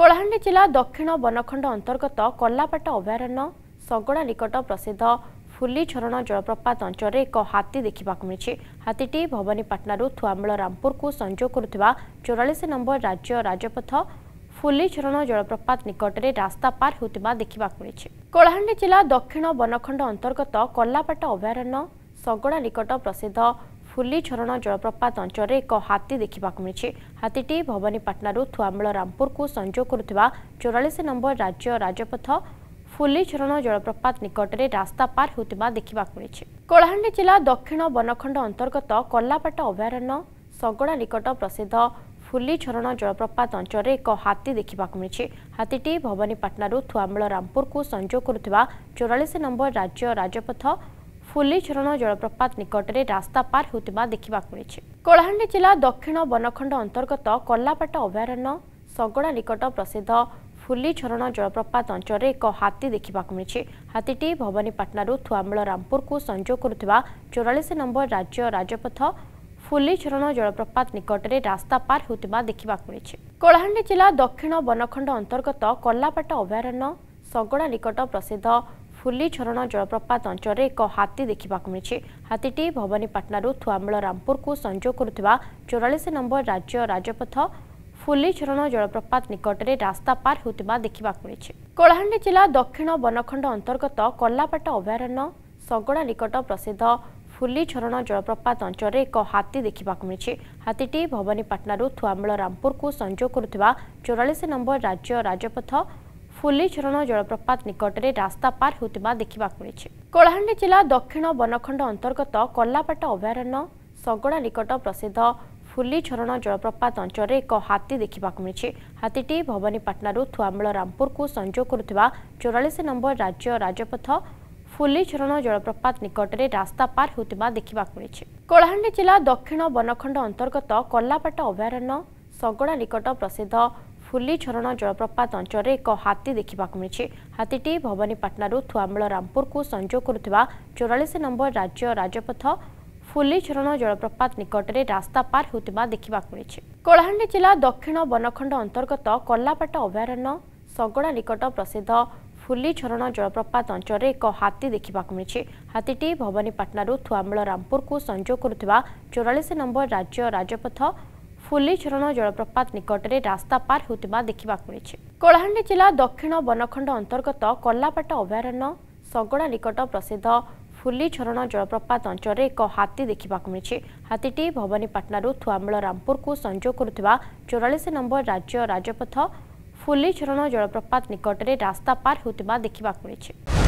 କଳାହାଣ୍ଡି ଜିଲ୍ଲା ଦକ୍ଷିଣ ବନଖଣ୍ଡ ଅନ୍ତର୍ଗତ କଲାପାଟ ଅଭୟାରଣ୍ୟ ସଗଡ଼ା ନିକଟ ପ୍ରସିଦ୍ଧ ଫୁଲିଝରଣ ଜଳପ୍ରପାତ ଅଞ୍ଚଳରେ ଏକ ହାତୀ ଦେଖିବାକୁ ମିଳିଛି ହାତୀଟି ଭବାନୀପାଟଣାରୁ ଥୁଆମୂଳ ରାମପୁରକୁ ସଂଯୋଗ କରୁଥିବା ଚଉରାଳିଶ ନମ୍ବର ରାଜ୍ୟ ରାଜପଥ ଫୁଲିଝରଣ ଜଳପ୍ରପାତ ନିକଟରେ ରାସ୍ତା ପାର ହେଉଥିବା ଦେଖିବାକୁ ମିଳିଛି କଳାହାଣ୍ଡି ଜିଲ୍ଲା ଦକ୍ଷିଣ ବନଖଣ୍ଡ ଅନ୍ତର୍ଗତ କଲାପାଟ ଅଭୟାରଣ୍ୟ ସଗଡ଼ା ନିକଟ ପ୍ରସିଦ୍ଧ ଫୁଲିଝରଣ ଜଳପ୍ରପାତ ଅଞ୍ଚଳରେ ଏକ ହାତୀ ଦେଖିବାକୁ ମିଳିଛି ହାତୀଟି ଭବାନୀପାଟଣାରୁ ଥୁଆମୂଳ ରାମପୁରକୁ ସଂଯୋଗ କରୁଥିବା ଚଉରାଳିଶ ନମ୍ବର ରାଜ୍ୟ ରାଜପଥ ଫୁଲିଝରଣ ଜଳପ୍ରପାତ ନିକଟରେ ରାସ୍ତା ପାର ହେଉଥିବା ଦେଖିବାକୁ ମିଳିଛି କଳାହାଣ୍ଡି ଜିଲ୍ଲା ଦକ୍ଷିଣ ବନଖଣ୍ଡ ଅନ୍ତର୍ଗତ କଲାପାଟ ଅଭୟାରଣ୍ୟ ଶଗଡ଼ା ନିକଟ ପ୍ରସିଦ୍ଧ ଫୁଲିଝରଣ ଜଳପ୍ରପାତ ଅଞ୍ଚଳରେ ଏକ ହାତୀ ଦେଖିବାକୁ ମିଳିଛି ହାତୀଟି ଭବାନୀପାଟଣାରୁ ଥୁଆମୂଳ ରାମପୁରକୁ ସଂଯୋଗ କରୁଥିବା ଚଉରାଳିଶ ନମ୍ବର ରାଜ୍ୟ ରାଜପଥ ଫୁଲି ଝରଣା ଜଳପ୍ରପାତ ନିକଟରେ ରାସ୍ତା ପାର ହେଉଥିବା ଦେଖିବାକୁ ମିଳିଛି କଳାହାଣ୍ଡି ଜିଲ୍ଲା ଦକ୍ଷିଣ ବନଖଣ୍ଡ ଅନ୍ତର୍ଗତ କଲାପାଟ ଅଭୟାରଣ୍ୟ ଶଗଡ଼ା ନିକଟ ପ୍ରସିଦ୍ଧ ଫୁଲି ଝରଣ ଜଳପ୍ରପାତ ଅଞ୍ଚଳରେ ଏକ ହାତୀ ଦେଖିବାକୁ ମିଳିଛି ହାତୀଟି ଭବାନୀପାଟଣାରୁ ଥୁଆମୂଳ ରାମପୁରକୁ ସଂଯୋଗ କରୁଥିବା ଚଉରାଳିଶ ନମ୍ବର ରାଜ୍ୟ ରାଜପଥ ଫୁଲି ଝରଣ ଜଳପ୍ରପାତ ନିକଟରେ ରାସ୍ତା ପାର ହେଉଥିବା ଦେଖିବାକୁ ମିଳିଛି କଳାହାଣ୍ଡି ଜିଲ୍ଲା ଦକ୍ଷିଣ ବନଖଣ୍ଡ ଅନ୍ତର୍ଗତ କଲାପାଟ ଅଭୟାରଣ୍ୟ ଶଗଡ଼ା ନିକଟ ପ୍ରସିଦ୍ଧ ଫୁଲିଝରଣ ଜଳପ୍ରପାତ ଅଞ୍ଚଳରେ ଏକ ହାତୀ ଦେଖିବାକୁ ମିଳିଛି ହାତୀଟି ଭବାନୀପାଟଣାରୁ ଥୁଆମୂଳ ରାମପୁରକୁ ସଂଯୋଗ କରୁଥିବା ଚଉରାଳିଶ ନମ୍ବର ରାଜ୍ୟ ରାଜପଥ ଫୁଲିଝରଣ ଜଳପ୍ରପାତ ନିକଟରେ ରାସ୍ତା ପାର ହେଉଥିବା ଦେଖିବାକୁ ମିଳିଛି କଳାହାଣ୍ଡି ଜିଲ୍ଲା ଦକ୍ଷିଣ ବନଖଣ୍ଡ ଅନ୍ତର୍ଗତ କର୍ଲାପାଟ ଅଭୟାରଣ୍ୟ ଶଗଡ଼ା ନିକଟ ପ୍ରସିଦ୍ଧ ଫୁଲିଝରଣ ଜଳପ୍ରପାତ ଅଞ୍ଚଳରେ ଏକ ହାତୀ ଦେଖିବାକୁ ମିଳିଛି ହାତୀଟି ଭବାନୀପାଟଣାରୁ ଥୁଆମୂଳ ରାମପୁରକୁ ସଂଯୋଗ କରୁଥିବା ଚଉରାଳିଶ ନମ୍ବର ରାଜ୍ୟ ରାଜପଥ ଫୁଲିଝରଣ ଜଳପ୍ରପାତ ନିକଟରେ ରାସ୍ତା ପାର ହେଉଥିବା ଦେଖିବାକୁ ମିଳିଛି କଳାହାଣ୍ଡି ଜିଲ୍ଲା ଦକ୍ଷିଣ ବନଖଣ୍ଡ ଅନ୍ତର୍ଗତ କଲାପାଟା ଅଭୟାରଣ୍ୟ ଶଗଡ଼ା ନିକଟ ପ୍ରସିଦ୍ଧ ଫୁଲିଝରଣ ଜଳପ୍ରପାତ ଅଞ୍ଚଳରେ ଏକ ହାତୀ ଦେଖିବାକୁ ମିଳିଛି ହାତୀଟି ଭବାନୀପାଟଣାରୁ ଥୁଆମୂଳ ରାମପୁରକୁ ସଂଯୋଗ କରୁଥିବା ଚଉରାଳିଶ ନମ୍ବର ରାଜ୍ୟ ରାଜପଥ ଫୁଲିଝରଣ ଜଳପ୍ରପାତ ନିକଟରେ ରାସ୍ତା ପାର ହେଉଥିବା ଦେଖିବାକୁ ମିଳିଛି କଳାହାଣ୍ଡି ଜିଲ୍ଲା ଦକ୍ଷିଣ ବନଖଣ୍ଡ ଅନ୍ତର୍ଗତ କଲାପାଟା ଅଭୟାରଣ୍ୟ ଶଗଡ଼ା ନିକଟ ପ୍ରସିଦ୍ଧ ଫୁଲିଝରଣ ଜଳପ୍ରପାତ ଅଞ୍ଚଳରେ ଏକ ହାତୀ ଦେଖିବାକୁ ମିଳିଛି ହାତୀଟି ଭବାନୀପାଟଣାରୁ ଥୁଆମୂଳ ରାମପୁରକୁ ସଂଯୋଗ କରୁଥିବା ଚଉରାଳିଶ ନମ୍ବର ରାଜ୍ୟ ରାଜପଥ ଫୁଲିଝରଣ ଜଳପ୍ରପାତ ନିକଟରେ ରାସ୍ତା ପାର ହେଉଥିବା ଦେଖିବାକୁ ମିଳିଛି କଳାହାଣ୍ଡି ଜିଲ୍ଲା ଦକ୍ଷିଣ ବନଖଣ୍ଡ ଅନ୍ତର୍ଗତ କଲାପାଟ ଅଭୟାରଣ୍ୟ ସଗଡ଼ା ନିକଟ ପ୍ରସିଦ୍ଧ ଫୁଲିଝରଣ ଜଳପ୍ରପାତ ଅଞ୍ଚଳରେ ଏକ ହାତୀ ଦେଖିବାକୁ ମିଳିଛି ହାତୀଟି ଭବାନୀପାଟଣାରୁ ଥୁଆମୂଳ ରାମପୁରକୁ ସଂଯୋଗ କରୁଥିବା ଚଉରାଳିଶ ନମ୍ବର ରାଜ୍ୟ ରାଜପଥ ଫୁଲିଝରଣ ଜଳପ୍ରପାତ ନିକଟରେ ରାସ୍ତା ପାର ହେଉଥିବା ଦେଖିବାକୁ ମିଳିଛି କଳାହାଣ୍ଡି ଜିଲ୍ଲା ଦକ୍ଷିଣ ବନଖଣ୍ଡ ଅନ୍ତର୍ଗତ କଲାପାଟ ଅଭୟାରଣ୍ୟ ସଗଡ଼ା ନିକଟ ପ୍ରସିଦ୍ଧ ଫୁଲିଝରଣ ଜଳପ୍ରପାତ ଅଞ୍ଚଳରେ ଏକ ହାତୀ ଦେଖିବାକୁ ମିଳିଛି ହାତୀଟି ଭବାନୀପାଟଣାରୁ ଥୁଆମୂଳ ରାମପୁରକୁ ସଂଯୋଗ କରୁଥିବା ଚଉରାଳିଶ ନମ୍ବର ରାଜ୍ୟ ରାଜପଥ ଫୁଲିଝରଣ ଜଳପ୍ରପାତ ନିକଟରେ ରାସ୍ତା ପାର ହେଉଥିବା ଦେଖିବାକୁ ମିଳିଛି